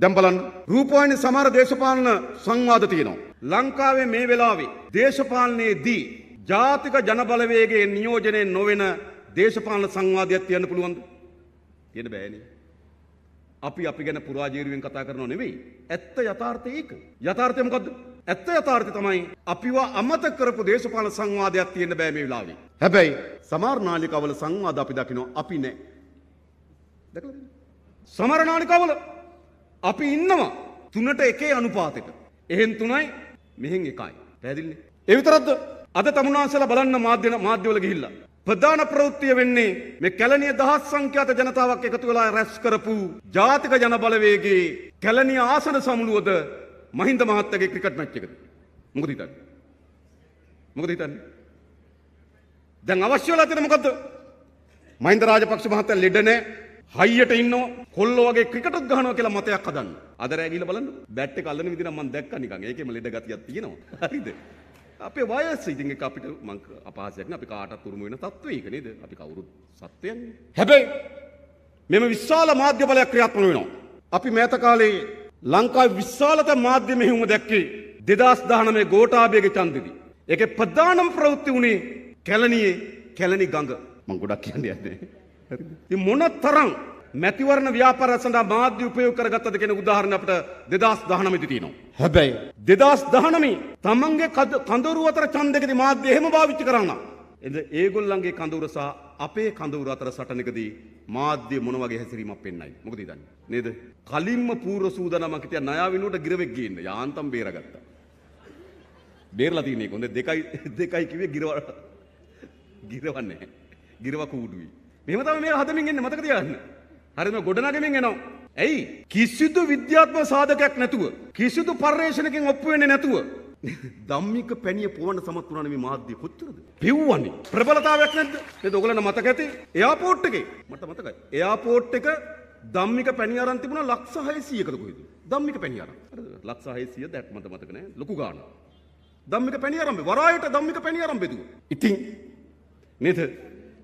දැම්බලන්න රූපවාහිනි සමහර දේශපාලන සංවාද තියෙනවා. ලංකාවේ මේ වෙලාවේ දේශපාලනයේදී ජාතික ජනබලවේගයේ නියෝජනය නොවන දේශපාලන සංවාදයක් තියන්න පුළුවන්ද? තියෙන බෑනේ. අපි අපි ගැන පුරාජීරුවෙන් කතා කරනව නෙවෙයි. ඇත්ත යථාර්ථය ඒක. යථාර්ථය මොකද්ද? ඇත්ත යථාර්ථය තමයි අපිව අමතක කරපු දේශපාලන සංවාදයක් තියෙන්න බෑ මේ වෙලාවේ. හැබැයි සමහර නාලිකාවල සංවාද අපි දකිනවා අපි නෑ. දැකලාද? සමහර නාලිකාවල අපි ඉන්නවා තුනට එකේ අනුපාතෙට. එහෙන් තුනයි මෙහෙන් එකයි. පැදිල්න්නේ. එවිතරද්ද අද තමුණනාසල බලන්න මාධ්‍යන මාධ්‍යවල ගිහිල්ලා. ප්‍රධාන ප්‍රවෘත්තිය වෙන්නේ මේ කැලණිය දහස් සංඛ්‍යාත ජනතාවක් එකතු වෙලා රැස් කරපු ජාතික ජනබලවේගේ කැලණිය ආසන සමුළුවද මහින්ද මහත්තගේ ක්‍රිකට් මැච් එකද මොකද හිතන්නේ මොකද හිතන්නේ දැන් අවශ්‍ය වෙලා තියෙන මොකද්ද මහින්ද රාජපක්ෂ මහත්තයා ලෙඩ නැහැ හයියට ඉන්නවා කොල්ලෝ වගේ ක්‍රිකට් ගහනවා කියලා මතයක් හදන්න. අදර ඇවිල්ලා බලන්න බැට් එක අල්ලන විදිහ නම් මම දැක්කා නිකන්. ඒකෙම ලෙඩ ගතියක් තියෙනවා. හරිද? අපේ වයස ඉතින් ඒක අපිට මං අපහාසයක් නේ අපි කාටත් උරුම වෙන තත්ත්වය ඒක නේද? අපි කවුරුත් සත්වයන්නේ. හැබැයි මෙම විශාල මාධ්‍ය බලයක් ක්‍රියාත්මක වෙනවා. අපි මෑත කාලේ ලංකාවේ විශාලතම මාධ්‍ය මෙහෙයුම දැක්කේ 2019 ගෝඨාභයගේ ඡන්දෙදි. ඒකේ ප්‍රධානම ප්‍රවෘත්ති වුණේ කැලණියේ කැලණි ගඟ. මං ගොඩක් කියන්නේ නැහැ. ති මොන තරං මැතිවරණ ව්‍යාපාර සඳහා මාධ්‍ය උපයෝග කරගත්තද කියන උදාහරණ අපිට 2019 තියෙනවා. හැබැයි 2019 තමන්ගේ කඳවුරු අතර ඡන්දකදී මාධ්‍ය එහෙම භාවිතා කරනවා. එද ඒගොල්ලන්ගේ කඳවුර සහ අපේ කඳවුර අතර සටනකදී මාධ්‍ය මොන වගේ හැසිරීමක් පෙන්වයි. මොකද ඉතින් නේද? කලින්ම පූර්ව සූදානමක් හිටියා ණය වෙනුවට ගිරවෙක් ගේන්න. යාන්තම් බේරගත්තා. බේරලා තියෙන එක. හොඳ දෙකයි දෙකයි කිව්වේ ගිරව ගිරවන්නේ. ගිරව කූඩුවේ. මෙම තම මේ හදමින් එන්න මතක තියන්න. හරිම ගොඩනගමින් එනවා. ඇයි කිසිදු විද්‍යාත්ම සාධකයක් නැතුව කිසිදු පර්යේෂණකින් ඔප්පු වෙන්නේ නැතුව ධම්මික පැණිය පොවන්න සමත් වුණානේ මේ මාධ්‍ය පුත්‍රද? පිව්වනේ. ප්‍රබලතාවයක් නැද්ද? නේද ඔයගලන්ට මතක ඇති? එයාපෝට් එකේ මට මතකයි. එයාපෝට් එක ධම්මික පැණි අරන් තිබුණා ලක්ෂ 600කද කොහෙද? ධම්මික පැණි අරන්. හරිද? ලක්ෂ 600 දැක් මට මතක නෑ. ලොකු ගාණ. ධම්මික පැණි අරන් වරායට ධම්මික පැණි අරන් බෙදුවා. ඉතින් නේද?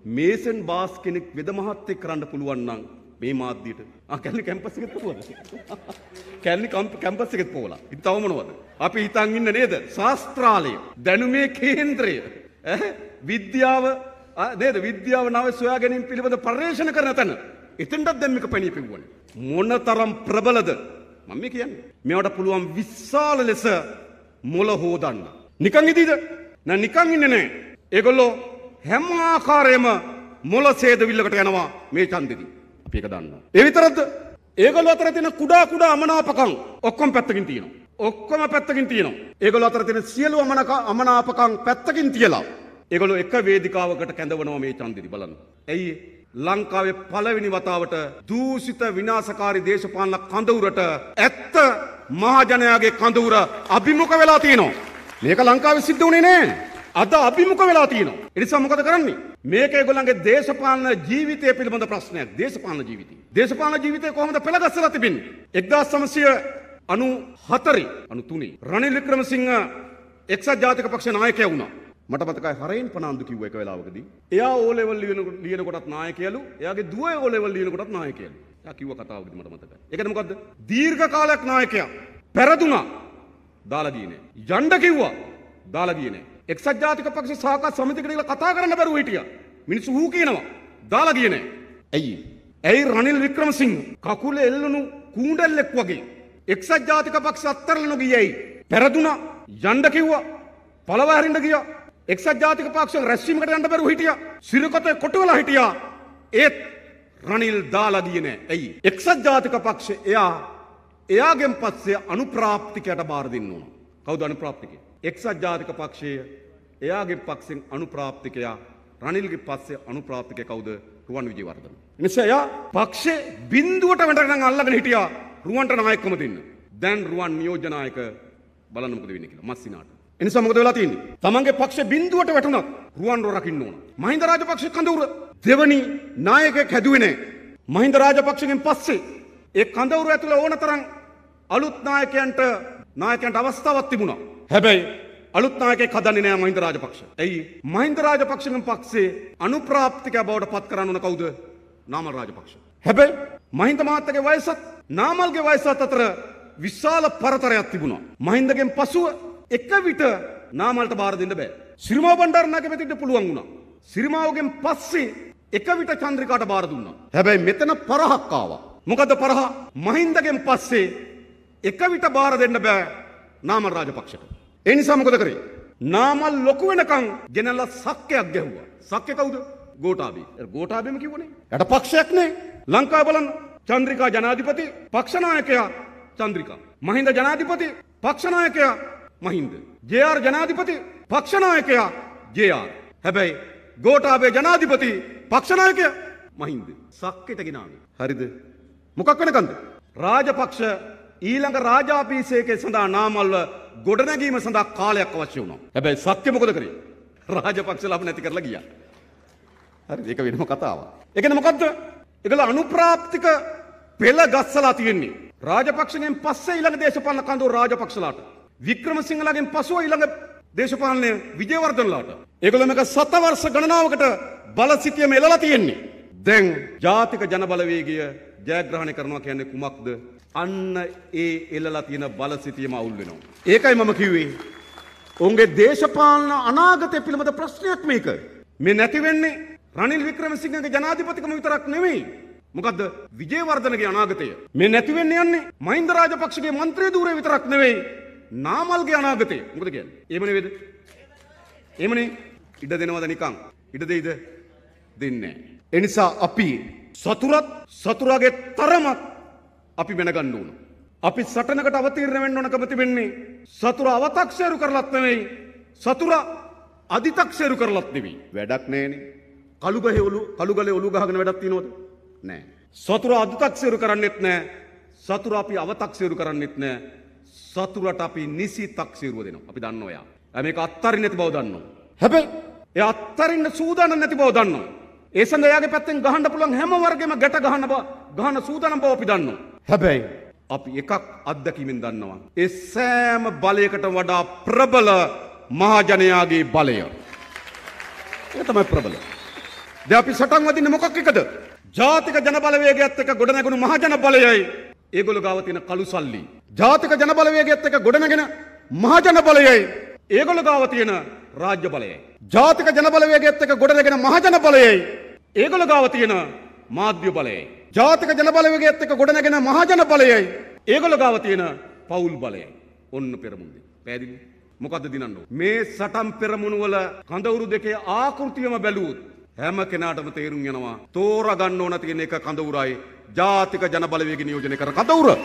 මේසන් බාස් කෙනෙක් වෙද මහත්තෙක් කරන්න පුළුවන්නම් මේ මාධ්‍යයට කැල්ලි කැම්පස් එකත් පුවද කැල්ලි කැම්පස් එකත් පෝලා ඉතවමනවද අපි හිතන් ඉන්න නේද ශාස්ත්‍රාලය දැනුමේ කේන්ද්‍රය විද්‍යාව නේද විද්‍යාව නව සොයා ගැනීම පිළිබඳ පර්යේෂණ කරන තැන එතෙන්ටත් දැම්මික පැණී පිව්වන මොන තරම් ප්‍රබලද මම මේ කියන්නේ මේවට පුළුවන් විශාල ලෙස මොළ හෝදන්න නිකන් ඉදීද නැ නිකන් ඉන්නේ නැහැ ඒගොල්ලෝ හැම ආකාරයම මොල සේදවිල්ලකට යනවා මේ චන්දදී අපි එක දන්නවා. ඒ විතරක්ද? ඒගොල්ලෝ අතර තියෙන කුඩා කුඩා අමනාපකම් ඔක්කොම පැත්තකින් තියෙනවා. ඔක්කොම පැත්තකින් තියෙනවා. ඒගොල්ලෝ අතර තියෙන සියලු අමනක අමනාපකම් පැත්තකින් තියලා ඒගොල්ලෝ එක වේදිකාවකට කැඳවනවා මේ චන්දදී බලන්න. ඇයි ලංකාවේ පළවෙනි වතාවට දූෂිත විනාශකාරී දේශපාලන කඳවුරට ඇත්ත මහජනයාගේ කඳවුර අභිමුඛ වෙලා තියෙනවා. මේක ලංකාවේ සිද්ධ වුණේ නෑ. අද අභිමුඛ වෙලා තියෙනවා. ඒ නිසා මොකද කරන්නේ? මේක ඒගොල්ලන්ගේ දේශපාලන ජීවිතය පිළිබඳ ප්‍රශ්නයක්. දේශපාලන ජීවිතය. දේශපාලන ජීවිතය කොහොමද පෙළගස්සලා තිබෙන්නේ? 1994 93 රනිල් වික්‍රමසිංහ එක්සත් ජාතික පක්ෂ නායකයා වුණා. මට මතකයි හරෙන් පනාන්දු කිව්ව එක වෙලාවකදී. එයා ඕ ලෙවල් ලියන කොටත් නායකයලු. එයාගේ දුවේ ඕ ලෙවල් ලියන කොටත් නායකයලු. එයා කිව්ව කතාවකදී මට මතකයි. ඒකද මොකද්ද? දීර්ඝ කාලයක් නායකයා පෙරදුනා. දාලා දීනේ. යන්න කිව්වා. දාලා දීනේ. එක්සත් ජාතික පක්ෂ සාකච්ඡා සමිතියකට ගිහලා කතා කරන්න බැරුව හිටියා. මිනිස්සු ඌ කියනවා. දාලා ගියේ නෑ. ඇයි? ඇයි රනිල් වික්‍රමසිංහ කකුල එල්ලුණු කූඩල්ලෙක් වගේ එක්සත් ජාතික පක්ෂ අත්තරලනු ගියේ ඇයි? පෙරදුනා යන්න කිව්වා. පළව හැරින්න ගියා. එක්සත් ජාතික පක්ෂ රැස්වීමකට යන්න බැරුව හිටියා. සිරකොතේ කොටවලා හිටියා. ඒත් රනිල් දාලා ගියේ නෑ. ඇයි? එක්සත් ජාතික පක්ෂ එයා එයාගෙන් පස්සේ අනුප්‍රාප්තිකයට බාර දෙන්න ඕන. කවුද අනුප්‍රාප්තිකය? එක්සත් ජාතික පක්ෂයේ එයාගේ පක්ෂෙන් අනුප්‍රාප්තිකයා රනිල්ගේ පස්සේ අනුප්‍රාප්තිකය කවුද රුවන් විජේවර්ධන. නිසා එයා පක්ෂේ බිඳුවට වැටෙනකන් අල්ලගෙන හිටියා රුවන්ට නායකකම දෙන්න. දැන් රුවන් නියෝජ්‍ය නායක බලන්න මොකද වෙන්නේ කියලා මස්සිනාට. එනිසා මොකද වෙලා තියෙන්නේ? තමන්ගේ පක්ෂේ බිඳුවට වැටුණා රුවන් රකින්න ඕන. මහින්ද රාජපක්ෂ කඳවුර දෙවනි නායකයෙක් හැදුවේ නැහැ. මහින්ද රාජපක්ෂගෙන් පස්සේ ඒ කඳවුර ඇතුළේ ඕනතරම් අලුත් නායකයන්ට නායකයන්ට අවස්ථාවක් තිබුණා. හැබැයි අලුත්නායකෙක් හදන්නේ නෑ මහින්ද රාජපක්ෂ. ඇයි? මහින්ද රාජපක්ෂගෙන් පක්ෂේ අනුප්‍රාප්තිකයා බවට පත් කරන්න ඕන කවුද? නාමල් රාජපක්ෂ. හැබැයි මහින්ද මහත්තයාගේ වයසත් නාමල්ගේ වයසත් අතර විශාල පරතරයක් තිබුණා. මහින්දගෙන් පසුව එක විට නාමල්ට බාර දෙන්න බෑ. සිරිමාව බණ්ඩාර නැගමැතිට පුළුවන් වුණා. සිරිමාවගෙන් පස්සේ එක විට චන්ද්‍රිකාට බාර දුන්නා. හැබැයි මෙතන පරහක් ආවා. මොකද පරහ මහින්දගෙන් පස්සේ එක විට බාර දෙන්න බෑ නාමල් රාජපක්ෂට. ඒ නිසා මොකද කරේ? නාමල් ලොකු වෙනකන් ගෙනල්ලා සක්කයක් ගැහුවා. සක්කේ කවුද? ගෝඨාභය. ඒ ගෝඨාභයම කිව්වනේ. යට පක්ෂයක් නේ. ලංකාව බලන්න. චන්ද්‍රිකා ජනාධිපති පක්ෂනායකයා චන්ද්‍රිකා. මහින්ද ජනාධිපති පක්ෂනායකයා මහින්ද. ජේ.ආර් ජනාධිපති පක්ෂනායකයා ජේ.ආර්. හැබැයි ගෝඨාභය ජනාධිපති පක්ෂනායකයා මහින්ද. සක්කෙට ගෙනාවේ. හරිද? මොකක් වෙනකන්ද? රාජපක්ෂ ඊළඟ රාජාපීසයකේ සඳහා නාමල්ව ගොඩනැගීම සඳහා කාලයක් අවශ්‍ය වුණා. හැබැයි සත්‍ය මොකද කරේ? රාජපක්ෂ ලබ නැති කරලා ගියා. හරි ඒක වෙනම කතාවක්. ඒ කියන්නේ මොකද්ද? ඒගොල්ලෝ අනුප්‍රාප්තික පෙළ ගස්සලා තියෙන්නේ. රාජපක්ෂගෙන් පස්සේ ඊළඟ දේශපාලන කඳවුර රාජපක්ෂලාට. වික්‍රමසිංහලාගෙන් පසුව ඊළඟ දේශපාලනය විජේවර්ධනලාට. ඒගොල්ලෝ මේක සතවර්ෂ ගණනාවකට බලසිතියම එළලා තියෙන්නේ. දැන් ජාතික ජනබලවේගය ජයග්‍රහණය කරනවා කියන්නේ කුමක්ද? අන්න ඒ එල්ලලා තියෙන බලසිතියම අවුල් වෙනවා. ඒකයි මම කිව්වේ. ඔවුන්ගේ දේශපාලන අනාගතය පිළිබඳ ප්‍රශ්නයක් මේක. මේ නැති වෙන්නේ රනිල් වික්‍රමසිංහගේ ජනාධිපතිකම විතරක් නෙමෙයි. මොකද්ද විජේවර්ධනගේ අනාගතය. මේ නැති වෙන්න යන්නේ මහින්ද රාජපක්ෂගේ മന്ത്രി ධූරය විතරක් නෙවෙයි. නාමල්ගේ අනාගතය. මොකද කියන්නේ? එහෙම නෙවෙයිද? එහෙමනේ ඉඩ දෙනවද නිකන්? ඉඩ දෙයිද? දෙන්නේ නැහැ. එනිසා අපි සතුරත් සතුරාගේ තරමත් අපි වෙනගන්න ඕන. අපි සටනකට අවතීරණ වෙන්න ඕන කැමති වෙන්නේ සතුරා අවතක්සේරු කරලත් නෙවෙයි සතුරා අධිතක්සේරු කරලත් නෙවෙයි. වැඩක් නෑනේ. කළුගහේ ඔලු කළුගලේ ඔලු ගහගෙන වැඩක් තියනවද? නෑ. සතුරා අධිතක්සේරු කරන්නෙත් නෑ. සතුරා අපි අවතක්සේරු කරන්නෙත් නෑ. සතුරට අපි නිසි තක්සේරුව දෙනවා. අපි දන්නවා එයා. මේක අත්තරින් නැති බව දන්නවා. හැබැයි එයා අත්තරින්න සූදානම් නැති බව දන්නවා. ඒ සඳහා එයාගේ පැත්තෙන් ගහන්න පුළුවන් හැම වර්ගෙම ගැට ගහන බව ගහන සූදානම් බව අපි දන්නවා. හැබැයි අපි එකක් අත්දැකිමින් දන්නවා. ඒ සෑම බලයකට වඩා ප්‍රබල මහජනයාගේ බලය. ඒක තමයි ප්‍රබල. දැන් අපි සටන් වදින්නේ මොකක් එකද? ජාතික ජනබලවේගයත් එක්ක ගොඩනැගුණු මහජන බලයයි ඒගොල්ලෝ ගාව තියෙන කළු සල්ලි. ජාතික ජනබලවේගයත් එක්ක ගොඩනැගෙන මහජන බලයයි ඒගොල්ලෝ ගාව තියෙන රාජ්‍ය බලයයි. ජාතික ජනබලවේගයත් එක්ක ගොඩනැගෙන මහජන බලයයි ඒගොල්ලෝ ගාව තියෙන මාධ්‍ය බලයයි. ජාතික ජනබලවගේත් එක ගොඩනැගෙන මහජන බලයයි ඒගොල්ල ගාව තියෙන පවුල් බලයයි ඔන්න පෙරමුණද පැදිලි මොකද දිනන්න මේ සටම් පෙරමුණුවල කඳවුරු දෙකේ ආකෘතියම බැලූත් හැම කෙනාටම තේරුම් යනවා තෝරගන්න ඕන තියෙන එක කඳවුරයි ජාතික ජනබලවේග නියෝජනය කර කඳවුර